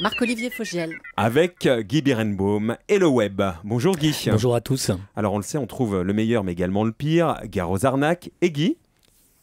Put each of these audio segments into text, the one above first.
Marc-Olivier Fogiel. Avec euh, Guy Birenbaum et le web. Bonjour Guy. Bonjour à tous. Alors on le sait, on trouve le meilleur mais également le pire, gare aux arnaques. Et Guy,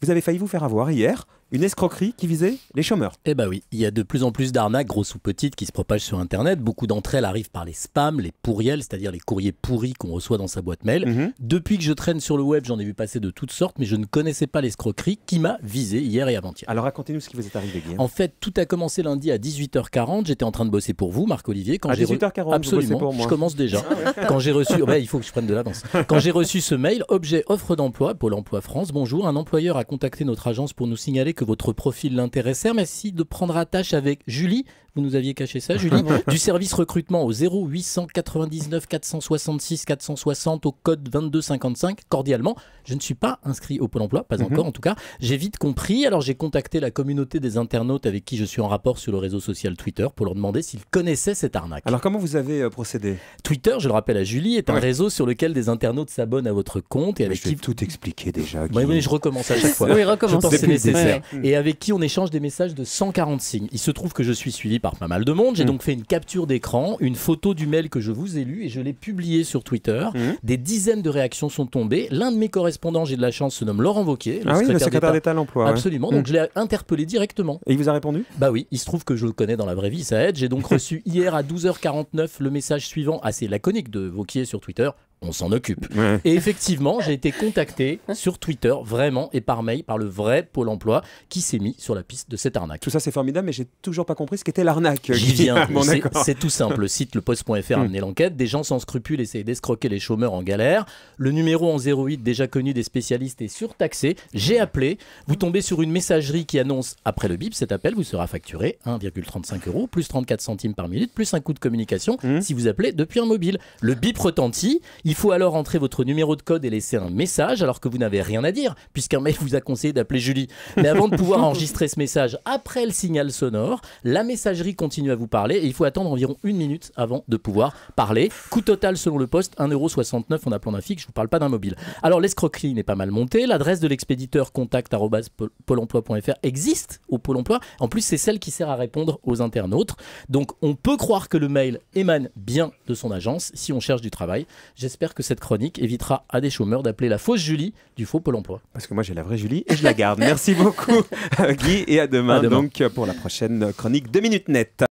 vous avez failli vous faire avoir hier une escroquerie qui visait les chômeurs. Eh bien bah oui, il y a de plus en plus d'arnaques, grosses ou petites, qui se propagent sur Internet. Beaucoup d'entre elles arrivent par les spams, les pourriels, c'est-à-dire les courriers pourris qu'on reçoit dans sa boîte mail. Mhm. Depuis que je traîne sur le web, j'en ai vu passer de toutes sortes, mais je ne connaissais pas l'escroquerie qui m'a visé hier et avant-hier. Alors racontez-nous ce qui vous est arrivé, Guillaume. En fait, tout a commencé lundi à 18h40. J'étais en train de bosser pour vous, Marc-Olivier. À 18h40, absolument. Je commence déjà. Ah quand j'ai reçu, bah, il faut que je prenne de l'avance. Quand j'ai reçu ce mail, objet offre d'emploi, Pôle Emploi France. Bonjour, un employeur a contacté notre agence pour nous signaler que votre profil l'intéressait. si de prendre attache avec Julie, vous nous aviez caché ça, Julie, ah, du service recrutement au 0899 466 460 au code 2255. Cordialement, je ne suis pas inscrit au Pôle emploi, pas mhm. encore en tout cas. J'ai vite compris, alors j'ai contacté la communauté des internautes avec qui je suis en rapport sur le réseau social Twitter pour leur demander s'ils connaissaient cette arnaque. Alors comment vous avez euh, procédé Twitter, je le rappelle à Julie, est un réseau sur lequel des internautes s'abonnent à votre compte et avec mais je tout expliquer déjà. Oui, mais je recommence à chaque fois. oui, recommence. Je pense c'est nécessaire. Et avec qui on échange des messages de 140 signes. Il se trouve que je suis suivi par pas mal de monde. J'ai mm. donc fait une capture d'écran, une photo du mail que je vous ai lu et je l'ai publié sur Twitter. Mm. Des dizaines de réactions sont tombées. L'un de mes correspondants, j'ai de la chance, se nomme Laurent Vauquier, ah oui, secrétaire, le secrétaire d'État à l'emploi. Absolument. Donc mm. je l'ai interpellé directement. Et il vous a répondu Bah oui, il se trouve que je le connais dans la vraie vie, ça aide. J'ai donc reçu hier à 12h49 le message suivant, assez laconique de Vauquier sur Twitter on s'en occupe. Et effectivement, j'ai été contacté sur Twitter, vraiment, et par mail, par le vrai Pôle emploi qui s'est mis sur la piste de cette arnaque. Tout ça, c'est formidable, mais j'ai toujours pas compris ce qu'était l'arnaque. J'y viens. c'est tout simple. Le site leposte.fr a hmm. mené l'enquête. Des gens sans scrupules essayaient d'escroquer les chômeurs en galère. Le numéro en 08, déjà connu des spécialistes, est surtaxé. J'ai appelé. Vous tombez sur une messagerie qui annonce, après le bip, cet appel vous sera facturé 1,35 euros, plus 34 centimes par minute, plus un coût de communication hmm. si vous appelez depuis un mobile. Le bip retentit. Il faut alors entrer votre numéro de code et laisser un message alors que vous n'avez rien à dire, puisqu'un mail vous a conseillé d'appeler Julie. Mais avant de pouvoir enregistrer ce message après le signal sonore, la messagerie continue à vous parler et il faut attendre environ une minute avant de pouvoir parler. Coût total selon le poste, 1,69€ en appelant d'un fixe, je vous parle pas d'un mobile. Alors l'escroquerie n'est pas mal montée, l'adresse de l'expéditeur contact emploi.fr existe au Pôle emploi. En plus, c'est celle qui sert à répondre aux internautes. Donc on peut croire que le mail émane bien de son agence si on cherche du travail j'espère que cette chronique évitera à des chômeurs d'appeler la fausse Julie du faux Pôle emploi. Parce que moi j'ai la vraie Julie et je la garde. Merci beaucoup Guy et à demain, donc pour la prochaine chronique 2 minutes net.